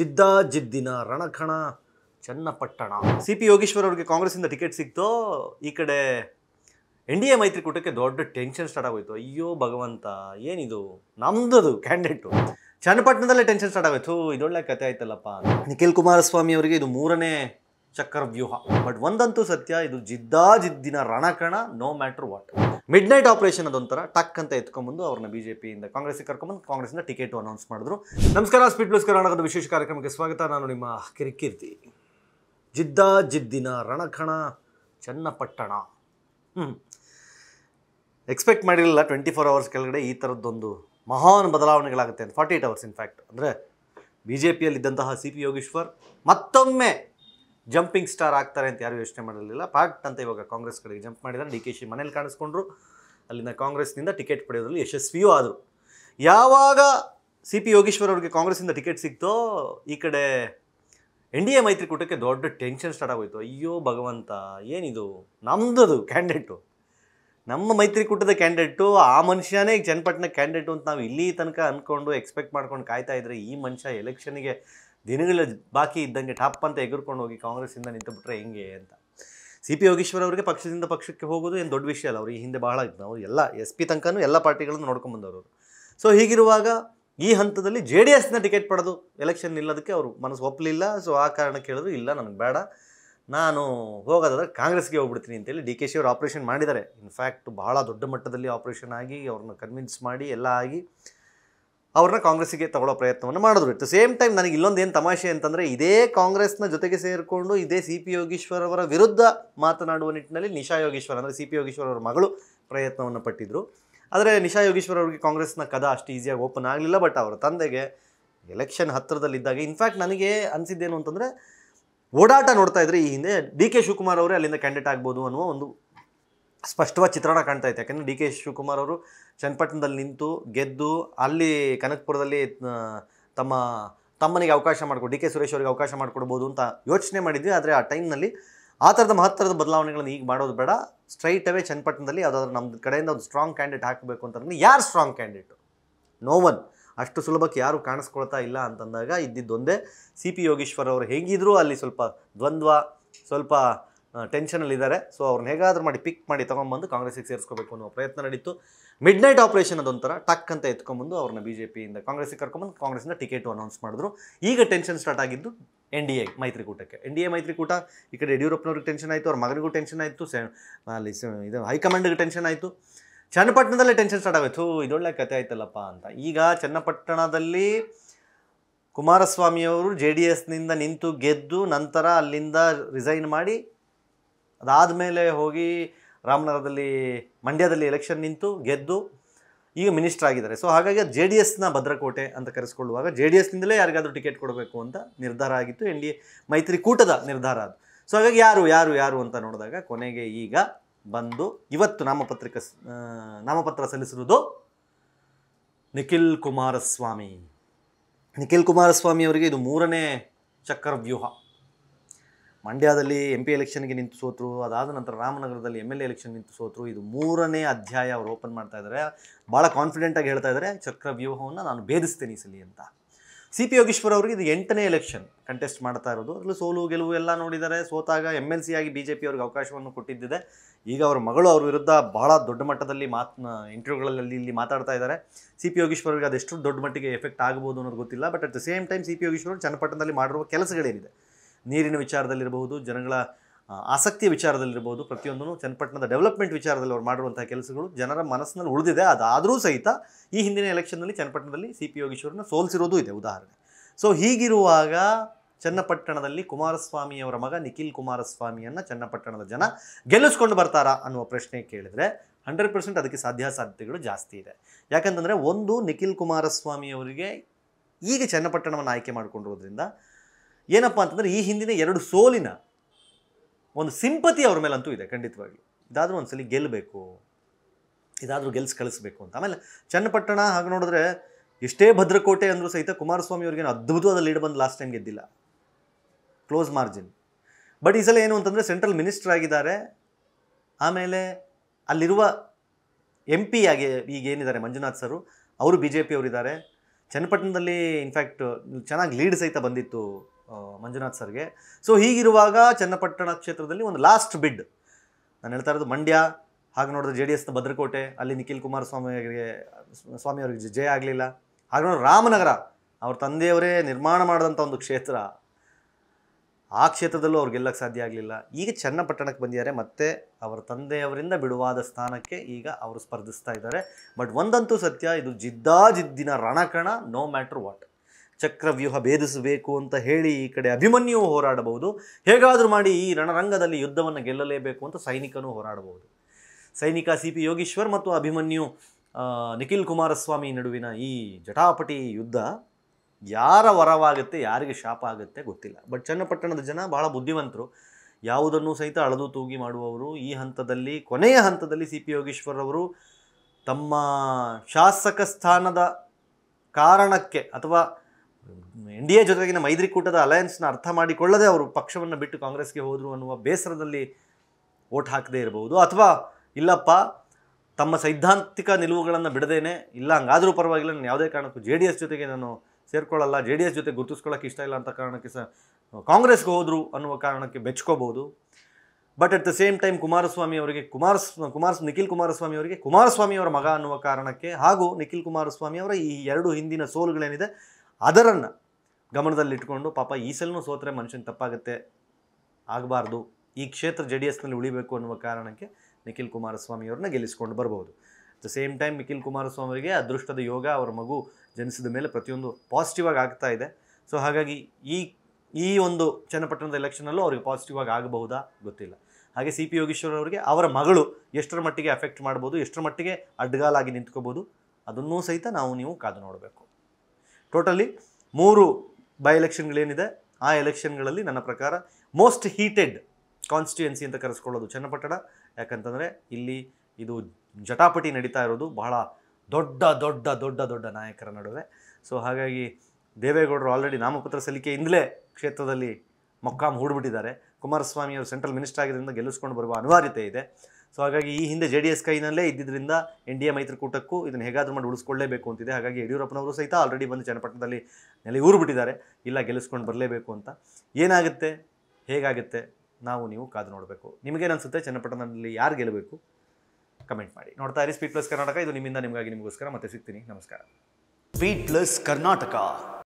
ಜಿದ್ದಾಜಿದ್ದಿನ ಜಿದ್ದಿನ ರಣಕಣ Channapatna C P Yogeshwar ಅವ್ರಿಗೆ ಕಾಂಗ್ರೆಸ್ಸಿಂದ ಟಿಕೆಟ್ ಸಿಕ್ತೋ ಈ ಕಡೆ ಎನ್ ಡಿ ಎ ಮೈತ್ರಿಕೂಟಕ್ಕೆ ದೊಡ್ಡ ಟೆನ್ಷನ್ ಸ್ಟಾರ್ಟ್ ಆಗೋಯ್ತು ಅಯ್ಯೋ ಭಗವಂತ ಏನಿದು ನಮ್ದದು ಕ್ಯಾಂಡಿಡೇಟು ಚನ್ನಪಟ್ಟಣದಲ್ಲೇ ಟೆನ್ಷನ್ ಸ್ಟಾರ್ಟ್ ಆಗೋಯ್ತು ಇದೊಳ್ಳೆ ಕತೆ ಆಯ್ತಲ್ಲಪ್ಪ ನಿಖಿಲ್ ಕುಮಾರಸ್ವಾಮಿ ಅವರಿಗೆ ಇದು ಮೂರನೇ ಚಕ್ರವ್ಯೂಹ ಬಟ್ ಒಂದಂತೂ ಸತ್ಯ ಇದು ಜಿದ್ದಾ ಜಿದ್ದಿನ ರಣಕಣ no matter what midnight operation ಅದೊಂಥರ ಟಕ್ ಅಂತ ಎತ್ಕೊಂಡ್ಬಂದು ಅವ್ರನ್ನ ಬಿಜೆಪಿಯಿಂದ ಕಾಂಗ್ರೆಸ್ಗೆ ಕರ್ಕೊಂಬಂದು ಕಾಂಗ್ರೆಸ್ನ ಟಿಕೆಟ್ ಅನೌನ್ಸ್ ಮಾಡಿದ್ರು ನಮಸ್ಕಾರ ಸ್ಪೀಡ್ ಪ್ಲಸ್ ಕರ್ನಾಟಕದ ವಿಶೇಷ ಕಾರ್ಯಕ್ರಮಕ್ಕೆ ಸ್ವಾಗತ ನಾನು ನಿಮ್ಮ ಕಿರಿಕೀರ್ತಿ ಜಿದ್ದ ಜಿದ್ದಿನ ರಣಕಣ ಚನ್ನಪಟ್ಟಣ ಹ್ಞೂ ಎಕ್ಸ್ಪೆಕ್ಟ್ ಮಾಡಿರಲಿಲ್ಲ ಟ್ವೆಂಟಿ ಫೋರ್ ಅವರ್ಸ್ ಕೆಳಗಡೆ ಈ ಥರದ್ದೊಂದು ಮಹಾನ್ ಬದಲಾವಣೆಗಳಾಗುತ್ತೆ ಅಂತ ಫಾರ್ಟಿ ಏಟ್ ಅವರ್ಸ್ ಇನ್ಫ್ಯಾಕ್ಟ್ ಅಂದರೆ ಬಿ ಜೆ ಪಿಯಲ್ಲಿದ್ದಂತಹ ಸಿ ಪಿ ಯೋಗೇಶ್ವರ್ ಮತ್ತೊಮ್ಮೆ ಜಂಪಿಂಗ್ ಸ್ಟಾರ್ ಆಗ್ತಾರೆ ಅಂತ ಯಾರೂ ಯೋಚನೆ ಮಾಡಲಿಲ್ಲ ಪಾಕ್ಟ್ ಅಂತ ಇವಾಗ ಕಾಂಗ್ರೆಸ್ ಕಡೆಗೆ ಜಂಪ್ ಮಾಡಿದ್ದಾರೆ ಡಿ ಕೆ ಶಿ ಮನೇಲಿ ಕಾಣಿಸ್ಕೊಂಡ್ರು ಅಲ್ಲಿನ ಕಾಂಗ್ರೆಸ್ನಿಂದ ಟಿಕೆಟ್ ಪಡೆಯೋದ್ರಲ್ಲಿ ಯಶಸ್ವಿಯೂ ಆದರು ಯಾವಾಗ ಸಿ ಪಿ ಯೋಗೇಶ್ವರ್ ಅವ್ರಿಗೆ ಕಾಂಗ್ರೆಸ್ಸಿಂದ ಟಿಕೆಟ್ ಸಿಕ್ತೋ ಈ ಕಡೆ ಎನ್ ಡಿ ಎ ಮೈತ್ರಿಕೂಟಕ್ಕೆ ದೊಡ್ಡ ಟೆನ್ಷನ್ ಸ್ಟಾರ್ಟ್ ಆಗೋಯ್ತು ಅಯ್ಯೋ ಭಗವಂತ ಏನಿದು ನಮ್ಮದದು ಕ್ಯಾಂಡಿಡೇಟು ನಮ್ಮ ಮೈತ್ರಿಕೂಟದ ಕ್ಯಾಂಡಿಡೇಟು ಆ ಮನುಷ್ಯನೇ ಜನಪಟ್ಟಣ ಕ್ಯಾಂಡಿಡೇಟು ಅಂತ ನಾವು ಇಲ್ಲಿ ತನಕ ಅಂದ್ಕೊಂಡು ಎಕ್ಸ್ಪೆಕ್ಟ್ ಮಾಡ್ಕೊಂಡು ಕಾಯ್ತಾ ಇದ್ರೆ ಈ ಮನುಷ್ಯ ಎಲೆಕ್ಷನ್ಗೆ ದಿನಗಳ ಬಾಕಿ ಇದ್ದಂಗೆ ಟಾಪ್ ಅಂತ ಎಗರ್ಕೊಂಡು ಹೋಗಿ ಕಾಂಗ್ರೆಸ್ಸಿಂದ ನಿಂತುಬಿಟ್ರೆ ಹೆಂಗೆ ಅಂತ ಸಿ ಪಿ ಯೋಗೇಶ್ವರ್ ಅವರಿಗೆ ಪಕ್ಷದಿಂದ ಪಕ್ಷಕ್ಕೆ ಹೋಗೋದು ಏನು ದೊಡ್ಡ ವಿಷಯ ಅಲ್ಲ ಅವರು ಈ ಹಿಂದೆ ಬಹಳ ನಾವು ಎಲ್ಲ ಎಸ್ ಪಿ ತನಕನೂ ಎಲ್ಲ ಪಾರ್ಟಿಗಳನ್ನು ಅವರು ಸೊ ಹೀಗಿರುವಾಗ ಈ ಹಂತದಲ್ಲಿ ಜೆ ಡಿ ಎಸ್ನ ಟಿಕೆಟ್ ಪಡೆದು ಎಲೆಕ್ಷನ್ ಇಲ್ಲದಕ್ಕೆ ಅವರು ಮನಸ್ಸು ಒಪ್ಪಲಿಲ್ಲ ಸೊ ಆ ಕಾರಣ ಕೇಳಿದ್ರು ಇಲ್ಲ ನನಗೆ ಬೇಡ ನಾನು ಹೋಗೋದಾದ್ರೆ ಕಾಂಗ್ರೆಸ್ಗೆ ಹೋಗ್ಬಿಡ್ತೀನಿ ಅಂತೇಳಿ ಡಿ ಕೆ ಶಿ ಅವರು ಆಪ್ರೇಷನ್ ಮಾಡಿದ್ದಾರೆ ಇನ್ಫ್ಯಾಕ್ಟ್ ಭಾಳ ದೊಡ್ಡ ಮಟ್ಟದಲ್ಲಿ ಆಪ್ರೇಷನ್ ಆಗಿ ಅವ್ರನ್ನ ಕನ್ವಿನ್ಸ್ ಮಾಡಿ ಎಲ್ಲ ಆಗಿ ಅವ್ರನ್ನ ಕಾಂಗ್ರೆಸ್ಸಿಗೆ ತಗೊಳ್ಳೋ ಪ್ರಯತ್ನವನ್ನು ಮಾಡಿದ್ರು ಇಟ್ ಸೇಮ್ ಟೈಮ್ ನನಗೆ ಇಲ್ಲೊಂದು ಏನು ತಮಾಷೆ ಅಂತಂದರೆ ಇದೇ ಕಾಂಗ್ರೆಸ್ನ ಜೊತೆಗೆ ಸೇರಿಕೊಂಡು ಇದೇ ಸಿ ಪಿ ಯೋಗೀಶ್ವರ್ ಅವರ ವಿರುದ್ಧ ಮಾತನಾಡುವ ನಿಟ್ಟಿನಲ್ಲಿ ನಿಶಾ ಯೋಗೀಶ್ವರ್ ಅಂದರೆ ಸಿ ಪಿ ಯೋಗೀಶ್ವರ್ ಅವರ ಮಗಳು ಪ್ರಯತ್ನವನ್ನು ಪಟ್ಟಿದ್ದರು ಆದರೆ ನಿಶಾ ಯೋಗೀಶ್ವರ್ ಅವರಿಗೆ ಕಾಂಗ್ರೆಸ್ನ ಕದ ಅಷ್ಟು ಈಸಿಯಾಗಿ ಓಪನ್ ಆಗಲಿಲ್ಲ ಬಟ್ ಅವರ ತಂದೆಗೆ ಎಲೆಕ್ಷನ್ ಹತ್ತಿರದಲ್ಲಿದ್ದಾಗ ಇನ್ಫ್ಯಾಕ್ಟ್ ನನಗೆ ಅನಿಸಿದ್ದೇನು ಅಂತಂದರೆ ಓಡಾಟ ನೋಡ್ತಾ ಇದ್ರೆ ಈ ಹಿಂದೆ ಡಿ ಕೆ ಶಿವಕುಮಾರ್ ಅವರೇ ಅಲ್ಲಿಂದ ಕ್ಯಾಂಡಿಡೇಟ್ ಆಗ್ಬೋದು ಅನ್ನುವ ಒಂದು ಸ್ಪಷ್ಟವಾದ ಚಿತ್ರಣ ಕಾಣ್ತಾ ಇತ್ತು ಯಾಕೆಂದರೆ ಡಿ ಕೆ ಶಿವಕುಮಾರ್ ಅವರು ಚನ್ನಪಟ್ಟಣದಲ್ಲಿ ನಿಂತು ಗೆದ್ದು ಅಲ್ಲಿ ಕನಕಪುರದಲ್ಲಿ ತಮ್ಮ ತಮ್ಮನಿಗೆ ಅವಕಾಶ ಮಾಡಿಕೊಡು ಡಿ ಕೆ ಸುರೇಶ್ ಅವರಿಗೆ ಅವಕಾಶ ಮಾಡಿಕೊಡ್ಬೋದು ಅಂತ ಯೋಚನೆ ಮಾಡಿದ್ವಿ ಆದರೆ ಆ ಟೈಮ್ನಲ್ಲಿ ಆ ಥರದ ಮಹತ್ತರದ ಬದಲಾವಣೆಗಳನ್ನು ಈಗ ಮಾಡೋದು ಬೇಡ ಸ್ಟ್ರೈಟ್ ಅವೇ ಚನ್ನಪಟ್ಟಣದಲ್ಲಿ ಯಾವುದಾದ್ರೂ ನಮ್ಮ ಕಡೆಯಿಂದ ಒಂದು ಸ್ಟ್ರಾಂಗ್ ಕ್ಯಾಂಡಿಡೇಟ್ ಹಾಕಬೇಕು ಅಂತಂದ್ರೆ ಯಾರು ಸ್ಟ್ರಾಂಗ್ ಕ್ಯಾಂಡಿಡೇಟು ನೋ ಒನ್ ಅಷ್ಟು ಸುಲಭಕ್ಕೆ ಯಾರು ಕಾಣಿಸ್ಕೊಳ್ತಾ ಇಲ್ಲ ಅಂತಂದಾಗ ಇದ್ದಿದ್ದೊಂದೇ ಸಿ ಪಿ ಯೋಗೀಶ್ವರ್ ಅವರು ಹೇಗಿದ್ದರೂ ಅಲ್ಲಿ ಸ್ವಲ್ಪ ದ್ವಂದ್ವ ಸ್ವಲ್ಪ ಟೆನ್ಷನಲ್ಲಿದ್ದಾರೆ ಸೊ ಅವ್ರನ್ನ ಹೇಗಾದರೂ ಮಾಡಿ ಪಿಕ್ ಮಾಡಿ ತೊಗೊಂಬಂದು ಕಾಂಗ್ರೆಸ್ಸಿಗೆ ಸೇರಿಸ್ಕೋಬೇಕು ಅನ್ನೋ ಪ್ರಯತ್ನ ನಡೀತು ಮಿಡ್ ನೈಟ್ ಆಪರೇಷನ್ ಅದೊಂಥರ ಟಕ್ ಅಂತ ಎತ್ಕೊಂಬಂದು ಅವ್ರನ್ನ ಬಿ ಜೆ ಪಿಯಿಂದ ಕಾಂಗ್ರೆಸ್ಸಿಗೆ ಕರ್ಕೊಂಬಂದು ಕಾಂಗ್ರೆಸ್ನ ಟಿಕೆಟು ಅನೌನ್ಸ್ ಮಾಡಿದ್ರು ಈಗ ಟೆನ್ಷನ್ ಸ್ಟಾರ್ಟ್ ಆಗಿದ್ದು ಎನ್ ಡಿ ಎ ಮೈತ್ರಿಕೂಟಕ್ಕೆ ಎನ್ ಡಿ ಎ ಮೈತ್ರಿಕೂಟ ಈ ಕಡೆ ಯಡಿಯೂರಪ್ಪನವ್ರಿಗೆ ಟೆನ್ಷನ್ ಆಯಿತು ಅವ್ರ ಮಗನಿಗೂ ಟೆನ್ಷನ್ ಆಯಿತು ಸೆ ಅಲ್ಲಿ ಇದು ಹೈಕಮಾಂಡ್ಗೆ ಟೆನ್ಷನ್ ಆಯಿತು ಚನ್ನಪಟ್ಟಣದಲ್ಲೇ ಟೆನ್ಷನ್ ಸ್ಟಾರ್ಟ್ ಆಗೋಯ್ತು ಇದೊಳ್ಳೆ ಕತೆ ಆಯ್ತಲ್ಲಪ್ಪ ಅಂತ ಈಗ ಚನ್ನಪಟ್ಟಣದಲ್ಲಿ ಕುಮಾರಸ್ವಾಮಿಯವರು ಜೆ ಡಿ ಎಸ್ನಿಂದ ನಿಂತು ಗೆದ್ದು ನಂತರ ಅಲ್ಲಿಂದ ರಿಸೈನ್ ಮಾಡಿ ಅದಾದ ಮೇಲೆ ಹೋಗಿ ರಾಮನಗರದಲ್ಲಿ ಮಂಡ್ಯದಲ್ಲಿ ಎಲೆಕ್ಷನ್ ನಿಂತು ಗೆದ್ದು ಈಗ ಮಿನಿಸ್ಟರ್ ಆಗಿದ್ದಾರೆ ಸೊ ಹಾಗಾಗಿ ಜೆ ಡಿ ಎಸ್ನ ಭದ್ರಕೋಟೆ ಅಂತ ಕರೆಸ್ಕೊಳ್ಳುವಾಗ ಜೆ ಡಿ ಎಸ್ನಿಂದಲೇ ಯಾರಿಗಾದರೂ ಟಿಕೆಟ್ ಕೊಡಬೇಕು ಅಂತ ನಿರ್ಧಾರ ಆಗಿತ್ತು ಎನ್ ಡಿ ಎ ಮೈತ್ರಿಕೂಟದ ನಿರ್ಧಾರ ಅದು ಸೊ ಹಾಗಾಗಿ ಯಾರು ಯಾರು ಯಾರು ಅಂತ ನೋಡಿದಾಗ ಕೊನೆಗೆ ಈಗ ಬಂದು ಇವತ್ತು ನಾಮಪತ್ರಿಕ ನಾಮಪತ್ರ ಸಲ್ಲಿಸಿರುವುದು ನಿಖಿಲ್ ಕುಮಾರಸ್ವಾಮಿ ನಿಖಿಲ್ ಕುಮಾರಸ್ವಾಮಿ ಅವರಿಗೆ ಇದು ಮೂರನೇ ಚಕ್ರವ್ಯೂಹ ಮಂಡ್ಯದಲ್ಲಿ ಎಂ ಪಿ ಎಲೆಕ್ಷನ್ಗೆ ನಿಂತು ಸೋತರು ಅದಾದ ನಂತರ ರಾಮನಗರದಲ್ಲಿ ಎಮ್ ಎಲ್ ಎ ಎಲೆಕ್ಷನ್ ನಿಂತು ಸೋತರು ಇದು ಮೂರನೇ ಅಧ್ಯಾಯ ಅವರು ಓಪನ್ ಮಾಡ್ತಾ ಇದ್ದಾರೆ ಭಾಳ ಕಾನ್ಫಿಡೆಂಟಾಗಿ ಹೇಳ್ತಾ ಇದ್ದಾರೆ ಚಕ್ರ ವ್ಯೂಹವನ್ನು ನಾನು ಭೇದಿಸ್ತೇನೆ ಈ ಸಲಿ ಅಂತ ಸಿ ಪಿ ಯೋಗೇಶ್ವರ್ ಅವರಿಗೆ ಇದು ಎಂಟನೇ ಎಲೆಕ್ಷನ್ ಕಂಟೆಸ್ಟ್ ಮಾಡ್ತಾ ಇರೋದು ಅದರಲ್ಲಿ ಸೋಲು ಗೆಲುವು ಎಲ್ಲ ನೋಡಿದ್ದಾರೆ ಸೋತಾಗ ಎಮ್ ಎಲ್ ಸಿ ಆಗಿ ಬಿ ಜೆ ಪಿ ಅವ್ರಿಗೆ ಅವಕಾಶವನ್ನು ಕೊಟ್ಟಿದ್ದಿದೆ ಈಗ ಅವರ ಮಗಳು ಅವ್ರ ವಿರುದ್ಧ ಭಾಳ ದೊಡ್ಡ ಮಟ್ಟದಲ್ಲಿ ಮಾತ್ ಇಂಟರ್ವ್ಯೂಗಳಲ್ಲಿ ಇಲ್ಲಿ ಮಾತಾಡ್ತಾ ಇದ್ದಾರೆ ಸಿ ಪಿ ಯೋಗೀಶ್ವರ್ಗೆ ಅದೆಷ್ಟು ದೊಡ್ಡ ಮಟ್ಟಿಗೆ ಎಫೆಕ್ಟ್ ಆಗ್ಬೋದು ಅನ್ನೋದು ಗೊತ್ತಿಲ್ಲ but at the same time C P Yogeshwar ಚನ್ನಪಟ್ಟಣದಲ್ಲಿ ಮಾಡಿರುವ ಕೆಲಸಗಳೇನಿದೆ ನೀರಿನ ವಿಚಾರದಲ್ಲಿರಬಹುದು ಜನಗಳ ಆಸಕ್ತಿಯ ವಿಚಾರದಲ್ಲಿರ್ಬೋದು ಪ್ರತಿಯೊಂದನ್ನು ಚನ್ನಪಟ್ಟಣದ ಡೆವಲಪ್ಮೆಂಟ್ ವಿಚಾರದಲ್ಲಿ ಅವ್ರು ಮಾಡಿರುವಂಥ ಕೆಲಸಗಳು ಜನರ ಮನಸ್ಸಿನಲ್ಲಿ ಉಳಿದಿದೆ ಅದಾದರೂ ಸಹಿತ ಈ ಹಿಂದಿನ ಎಲೆಕ್ಷನ್ನಲ್ಲಿ ಚನ್ನಪಟ್ಟಣದಲ್ಲಿ ಸಿ ಪಿ ಯೋಗೀಶ್ವರನ್ನ ಸೋಲಿಸಿರೋದು ಇದೆ ಉದಾಹರಣೆ ಸೊ ಹೀಗಿರುವಾಗ ಚನ್ನಪಟ್ಟಣದಲ್ಲಿ ಕುಮಾರಸ್ವಾಮಿಯವರ ಮಗ ನಿಖಿಲ್ ಕುಮಾರಸ್ವಾಮಿಯನ್ನು ಚನ್ನಪಟ್ಟಣದ ಜನ ಗೆಲ್ಲಿಸ್ಕೊಂಡು ಬರ್ತಾರಾ ಅನ್ನುವ ಪ್ರಶ್ನೆ ಕೇಳಿದರೆ ಹಂಡ್ರೆಡ್ ಪರ್ಸೆಂಟ್ ಅದಕ್ಕೆ ಸಾಧ್ಯಾಸಾಧ್ಯತೆಗಳು ಜಾಸ್ತಿ ಇದೆ ಯಾಕಂತಂದರೆ ಒಂದು ನಿಖಿಲ್ ಕುಮಾರಸ್ವಾಮಿಯವರಿಗೆ ಈಗ ಚನ್ನಪಟ್ಟಣವನ್ನು ಆಯ್ಕೆ ಮಾಡಿಕೊಂಡಿರೋದ್ರಿಂದ ಏನಪ್ಪ ಅಂತಂದರೆ ಈ ಹಿಂದಿನ ಎರಡು ಸೋಲಿನ ಒಂದು ಸಿಂಪತಿ ಅವ್ರ ಮೇಲಂತೂ ಇದೆ ಖಂಡಿತವಾಗಿ ಇದಾದರೂ ಒಂದು ಸಲ ಗೆಲ್ಲಬೇಕು ಇದಾದರೂ ಗೆಲ್ಸ್ ಕಳಿಸ್ಬೇಕು ಅಂತ ಆಮೇಲೆ ಚನ್ನಪಟ್ಟಣ ಹಾಗೆ ನೋಡಿದ್ರೆ ಎಷ್ಟೇ ಭದ್ರಕೋಟೆ ಅಂದರೂ ಸಹಿತ ಕುಮಾರಸ್ವಾಮಿ ಅವ್ರಿಗೇನು ಅದ್ಭುತವಾದ ಲೀಡ್ ಬಂದು ಲಾಸ್ಟ್ ಟೈಮ್ ಗೆದ್ದಿಲ್ಲ ಕ್ಲೋಸ್ ಮಾರ್ಜಿನ್ ಬಟ್ ಈ ಸಲ ಏನು ಅಂತಂದರೆ ಸೆಂಟ್ರಲ್ ಮಿನಿಸ್ಟರ್ ಆಗಿದ್ದಾರೆ ಆಮೇಲೆ ಅಲ್ಲಿರುವ ಎಂ ಪಿ ಆಗಿ ಈಗ ಏನಿದ್ದಾರೆ ಮಂಜುನಾಥ್ ಸರು ಅವರು ಬಿ ಜೆ ಪಿ ಅವರಿದ್ದಾರೆ ಚನ್ನಪಟ್ಟಣದಲ್ಲಿ ಇನ್ಫ್ಯಾಕ್ಟ್ ಚೆನ್ನಾಗಿ ಲೀಡ್ ಸಹಿತ ಬಂದಿತ್ತು ಮಂಜುನಾಥ್ ಸರ್ಗೆ ಸೊ ಹೀಗಿರುವಾಗ ಚನ್ನಪಟ್ಟಣ ಕ್ಷೇತ್ರದಲ್ಲಿ ಒಂದು ಲಾಸ್ಟ್ ಬಿಡ್ ನಾನು ಹೇಳ್ತಾ ಇರೋದು ಮಂಡ್ಯ ಹಾಗೆ ನೋಡಿದ್ರೆ ಜೆ ಡಿ ಎಸ್ ಭದ್ರಕೋಟೆ ಅಲ್ಲಿ ನಿಖಿಲ್ ಕುಮಾರಸ್ವಾಮಿ ಅವರಿಗೆ ಸ್ವಾಮಿ ಅವರಿಗೆ ಜಯ ಆಗಲಿಲ್ಲ ಹಾಗೆ ನೋಡಿದ್ರೆ ರಾಮನಗರ ಅವ್ರ ತಂದೆಯವರೇ ನಿರ್ಮಾಣ ಮಾಡಿದಂಥ ಒಂದು ಕ್ಷೇತ್ರ ಆ ಕ್ಷೇತ್ರದಲ್ಲೂ ಅವ್ರು ಗೆಲ್ಲಕ್ಕೆ ಸಾಧ್ಯ ಆಗಲಿಲ್ಲ ಈಗ ಚನ್ನಪಟ್ಟಣಕ್ಕೆ ಬಂದಿದ್ದಾರೆ ಮತ್ತೆ ಅವರ ತಂದೆಯವರಿಂದ ಬಿಡುವಾದ ಸ್ಥಾನಕ್ಕೆ ಈಗ ಅವರು ಸ್ಪರ್ಧಿಸ್ತಾ ಇದ್ದಾರೆ ಬಟ್ ಒಂದಂತೂ ಸತ್ಯ ಇದು ಜಿದ್ದಾಜಿದ್ದಿನ ರಣಕಣ ನೋ ಮ್ಯಾಟ್ರ್ ವಾಟ್ ಚಕ್ರವ್ಯೂಹ ಭೇದಿಸಬೇಕು ಅಂತ ಹೇಳಿ ಈ ಕಡೆ ಅಭಿಮನ್ಯು ಹೋರಾಡಬಹುದು ಹೇಗಾದರೂ ಮಾಡಿ ಈ ರಣರಂಗದಲ್ಲಿ ಯುದ್ಧವನ್ನು ಗೆಲ್ಲಲೇಬೇಕು ಅಂತ ಸೈನಿಕನೂ ಹೋರಾಡಬಹುದು ಸೈನಿಕ ಸಿ ಪಿ ಯೋಗೀಶ್ವರ್ ಮತ್ತು ಅಭಿಮನ್ಯು ನಿಖಿಲ್ ಕುಮಾರಸ್ವಾಮಿ ನಡುವಿನ ಈ ಜಟಾಪಟಿ ಯುದ್ಧ ಯಾರ ವರವಾಗುತ್ತೆ ಯಾರಿಗೆ ಶಾಪ ಆಗುತ್ತೆ ಗೊತ್ತಿಲ್ಲ ಬಟ್ ಚನ್ನಪಟ್ಟಣದ ಜನ ಬಹಳ ಬುದ್ಧಿವಂತರು ಯಾವುದನ್ನು ಸಹಿತ ಅಳದು ತೂಗಿ ಮಾಡುವವರು ಈ ಹಂತದಲ್ಲಿ ಕೊನೆಯ ಹಂತದಲ್ಲಿ ಸಿ ಪಿ ಯೋಗೀಶ್ವರ್ ಅವರು ತಮ್ಮ ಶಾಸಕ ಸ್ಥಾನದ ಕಾರಣಕ್ಕೆ ಅಥವಾ ಎನ್ ಡಿ ಎ ಜೊತೆಗಿನ ಮೈತ್ರಿಕೂಟದ ಅಲಯನ್ಸ್ನ ಅರ್ಥ ಮಾಡಿಕೊಳ್ಳದೆ ಅವರು ಪಕ್ಷವನ್ನು ಬಿಟ್ಟು ಕಾಂಗ್ರೆಸ್ಗೆ ಹೋದರು ಅನ್ನುವ ಬೇಸರದಲ್ಲಿ ಓಟ್ ಹಾಕದೇ ಇರಬಹುದು ಅಥವಾ ಇಲ್ಲಪ್ಪ ತಮ್ಮ ಸೈದ್ಧಾಂತಿಕ ನಿಲುವುಗಳನ್ನು ಬಿಡದೇನೆ ಇಲ್ಲ ಹಂಗಾದರೂ ಪರವಾಗಿಲ್ಲ ನಾನು ಯಾವುದೇ ಕಾರಣಕ್ಕೂ ಜೆ ಡಿ ಎಸ್ ಜೊತೆಗೆ ನಾನು ಸೇರ್ಕೊಳ್ಳಲ್ಲ ಜೆ ಡಿ ಎಸ್ ಜೊತೆ ಗುರುತಿಸ್ಕೊಳ್ಳೋಕೆ ಇಷ್ಟ ಇಲ್ಲ ಅಂತ ಕಾರಣಕ್ಕೆ ಸಹ ಕಾಂಗ್ರೆಸ್ಗೆ ಹೋದರು ಅನ್ನುವ ಕಾರಣಕ್ಕೆ ಬೆಚ್ಕೋಬೋದು but at the same time Kumaraswamy ಅವರಿಗೆ ಕುಮಾರಸ್ ಕುಮಾರ್ ನಿಖಿಲ್ ಕುಮಾರಸ್ವಾಮಿ ಅವರಿಗೆ ಕುಮಾರಸ್ವಾಮಿ ಅವರ ಮಗ ಅನ್ನುವ ಕಾರಣಕ್ಕೆ ಹಾಗೂ ನಿಖಿಲ್ ಕುಮಾರಸ್ವಾಮಿ ಅವರ ಈ ಎರಡು ಹಿಂದಿನ ಸೋಲುಗಳೇನಿದೆ ಅದರನ್ನು ಗಮನದಲ್ಲಿಟ್ಕೊಂಡು ಪಾಪ ಈ ಸಲನೂ ಸೋತ್ರೆ ಮನುಷ್ಯನ ತಪ್ಪಾಗುತ್ತೆ ಆಗಬಾರ್ದು ಈ ಕ್ಷೇತ್ರ ಜೆ ಡಿ ಎಸ್ನಲ್ಲಿ ಉಳಿಬೇಕು ಅನ್ನುವ ಕಾರಣಕ್ಕೆ ನಿಖಿಲ್ ಕುಮಾರಸ್ವಾಮಿಯವ್ರನ್ನ ಗೆಲ್ಲಿಸ್ಕೊಂಡು ಬರ್ಬೋದು ದ ಸೇಮ್ ಟೈಮ್ ನಿಖಿಲ್ ಕುಮಾರಸ್ವಾಮಿಯವರಿಗೆ ಅದೃಷ್ಟದ ಯೋಗ ಅವರ ಮಗು ಜನಿಸಿದ ಮೇಲೆ ಪ್ರತಿಯೊಂದು ಪಾಸಿಟಿವ್ ಆಗಿ ಆಗ್ತಾ ಇದೆ ಸೊ ಹಾಗಾಗಿ ಈ ಈ ಒಂದು ಚನ್ನಪಟ್ಟಣದ ಎಲೆಕ್ಷನಲ್ಲೂ ಅವ್ರಿಗೆ ಪಾಸಿಟಿವ್ ಆಗಿ ಆಗಬಹುದಾ ಗೊತ್ತಿಲ್ಲ ಹಾಗೆ ಸಿ ಪಿ ಯೋಗೀಶ್ವರ್ ಅವರಿಗೆ ಅವರ ಮಗಳು ಎಷ್ಟರ ಮಟ್ಟಿಗೆ ಎಫೆಕ್ಟ್ ಮಾಡ್ಬೋದು ಎಷ್ಟರ ಮಟ್ಟಿಗೆ ಅಡ್ಗಾಲಾಗಿ ನಿಂತ್ಕೋಬೋದು ಅದನ್ನೂ ಸಹಿತ ನಾವು ನೀವು ಕಾದು ನೋಡಬೇಕು ಟೋಟಲಿ ಮೂರು ಬೈ ಎಲೆಕ್ಷನ್ಗಳೇನಿದೆ ಆ ಎಲೆಕ್ಷನ್ಗಳಲ್ಲಿ ನನ್ನ ಪ್ರಕಾರ ಮೋಸ್ಟ್ ಹೀಟೆಡ್ ಕಾನ್ಸ್ಟಿಟ್ಯೂಯೆನ್ಸಿ ಅಂತ ಕರೆಸ್ಕೊಳ್ಳೋದು ಚನ್ನಪಟ್ಟಣ ಯಾಕಂತಂದರೆ ಇಲ್ಲಿ ಇದು ಜಟಾಪಟಿ ನಡೀತಾ ಇರೋದು ಬಹಳ ದೊಡ್ಡ ದೊಡ್ಡ ದೊಡ್ಡ ದೊಡ್ಡ ನಾಯಕರ ನಡುವೆ ಸೊ ಹಾಗಾಗಿ ದೇವೇಗೌಡರು ಆಲ್ರೆಡಿ ನಾಮಪತ್ರ ಸಲ್ಲಿಕೆಯಿಂದಲೇ ಕ್ಷೇತ್ರದಲ್ಲಿ ಮೊಕ್ಕಾಂ ಹೂಡ್ಬಿಟ್ಟಿದ್ದಾರೆ ಕುಮಾರಸ್ವಾಮಿ ಅವರು ಸೆಂಟ್ರಲ್ ಮಿನಿಸ್ಟರ್ ಆಗಿದ್ದರಿಂದ ಗೆಲ್ಲಿಸ್ಕೊಂಡು ಬರುವ ಅನಿವಾರ್ಯತೆ ಇದೆ ಸೊ ಹಾಗಾಗಿ ಈ ಹಿಂದೆ ಜೆ ಡಿ ಎಸ್ ಕೈನಲ್ಲೇ ಇದ್ದಿದ್ದರಿಂದ ಎನ್ ಡಿ ಎ ಮೈತ್ರಿಕೂಟಕ್ಕೂ ಇದನ್ನು ಹೇಗಾದರೂ ಮಾಡಿ ಉಳಿಸ್ಕೊಳ್ಳೇಬೇಕು ಅಂತಿದೆ ಹಾಗಾಗಿ ಯಡಿಯೂರಪ್ಪನವರು ಸಹಿತ ಆಲ್ರೆಡಿ ಬಂದು ಚನ್ನಪಟ್ಟಣದಲ್ಲಿ ನೆಲೆ ಬಿಟ್ಟಿದ್ದಾರೆ ಇಲ್ಲ ಗೆಲ್ಲಿಸ್ಕೊಂಡು ಬರಲೇಬೇಕು ಅಂತ ಏನಾಗುತ್ತೆ ಹೇಗಾಗುತ್ತೆ ನಾವು ನೀವು ಕಾದು ನೋಡಬೇಕು ಅನಿಸುತ್ತೆ ಚನ್ನಪಟ್ಟಣದಲ್ಲಿ ಯಾರು ಗೆಲ್ಲಬೇಕು ಕಮೆಂಟ್ ಮಾಡಿ ನೋಡ್ತಾ ಇರಿ ಸ್ಪೀಡ್ ಪ್ಲಸ್ ಕರ್ನಾಟಕ ಇದು ನಿಮ್ಮಿಂದ ನಿಮಗಾಗಿ ನಿಮಗೋಸ್ಕರ ಮತ್ತೆ ಸಿಗ್ತೀನಿ ನಮಸ್ಕಾರ ಸ್ಪೀಡ್ ಪ್ಲಸ್ ಕರ್ನಾಟಕ